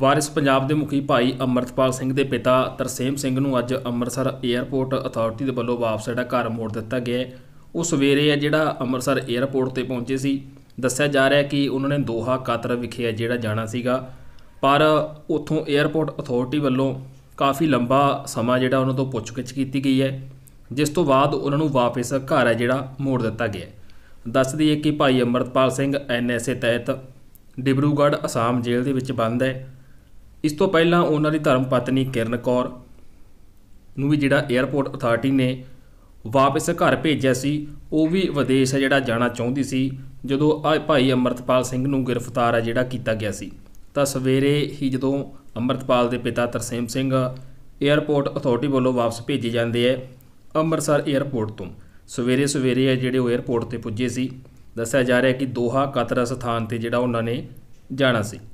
ਵਾਰਿਸ ਪੰਜਾਬ ਦੇ ਮੁਖੀ ਭਾਈ ਅਮਰਤਪਾਲ ਸਿੰਘ ਦੇ ਪਿਤਾ ਤਰਸੇਮ ਸਿੰਘ ਨੂੰ ਅੱਜ ਅੰਮ੍ਰਿਤਸਰ 에ਅਰਪੋਰਟ ਅਥਾਰਟੀ ਦੇ ਵੱਲੋਂ ਵਾਪਸ ਜਿਹੜਾ ਘਰ ਮੋੜ ਦਿੱਤਾ ਗਿਆ ਉਹ ਸਵੇਰੇ ਹੈ ਜਿਹੜਾ ਅੰਮ੍ਰਿਤਸਰ 에ਅਰਪੋਰਟ ਤੇ ਪਹੁੰਚੇ ਸੀ ਦੱਸਿਆ ਜਾ ਰਿਹਾ ਕਿ ਉਹਨਾਂ ਨੇ ਦੋਹਾ ਕਾਤਰ ਵਿਖੇ ਜਿਹੜਾ ਜਾਣਾ ਸੀਗਾ ਪਰ ਉੱਥੋਂ 에ਅਰਪੋਰਟ ਅਥਾਰਟੀ ਵੱਲੋਂ ਕਾਫੀ ਲੰਬਾ ਸਮਾਂ ਜਿਹੜਾ ਉਹਨਾਂ ਤੋਂ ਪੁੱਛਗਿੱਛ ਕੀਤੀ ਗਈ ਹੈ ਜਿਸ ਤੋਂ ਬਾਅਦ ਉਹਨਾਂ ਨੂੰ ਵਾਪਸ ਘਰ ਹੈ ਜਿਹੜਾ ਮੋੜ ਦਿੱਤਾ ਗਿਆ ਦੱਸ ਦਈਏ ਕਿ ਭਾਈ ਅਮਰਤਪਾਲ ਸਿੰਘ ਐਨਐਸਏ ਤਹਿਤ ਡਿਬਰੂਗੜ੍ਹ ਅਸਾਮ ਜੇਲ੍ਹ ਦੇ ਵਿੱਚ ਬੰਦ ਹੈ ਇਸ ਤੋਂ ਪਹਿਲਾਂ ਉਹਨਾਂ ਦੀ ਧਰਮ ਪਤਨੀ ਕਿਰਨ ਕੌਰ ਨੂੰ ਵੀ ਜਿਹੜਾ 에ਅਰਪੋਰਟ ਅਥਾਰਟੀ ਨੇ ਵਾਪਸ ਘਰ ਭੇਜਿਆ ਸੀ ਉਹ ਵੀ ਵਿਦੇਸ਼ ਹੈ ਜਿਹੜਾ ਜਾਣਾ ਚਾਹੁੰਦੀ ਸੀ ਜਦੋਂ ਆ ਭਾਈ ਅਮਰਤਪਾਲ ਸਿੰਘ ਨੂੰ ਗ੍ਰਿਫਤਾਰ ਹੈ ਜਿਹੜਾ ਕੀਤਾ ਗਿਆ ਸੀ ਤਾਂ ਸਵੇਰੇ ਹੀ ਜਦੋਂ ਅਮਰਤਪਾਲ ਦੇ ਪਿਤਾ ਤਰਸੇਮ ਸਿੰਘ 에ਅਰਪੋਰਟ ਅਥਾਰਟੀ ਵੱਲੋਂ ਵਾਪਸ ਭੇਜੇ ਜਾਂਦੇ ਐ ਅੰਮ੍ਰਿਤਸਰ 에ਅਰਪੋਰਟ ਤੋਂ ਸਵੇਰੇ ਸਵੇਰੇ ਹੈ ਜਿਹੜੇ ਉਹ 에ਅਰਪੋਰਟ ਤੇ ਪੁੱਜੇ ਸੀ ਦੱਸਿਆ ਜਾ ਰਿਹਾ ਕਿ ਦੋਹਾ ਕਤਰ ਸਥਾਨ ਤੇ ਜਿਹੜਾ ਉਹਨਾਂ ਨੇ ਜਾਣਾ ਸੀ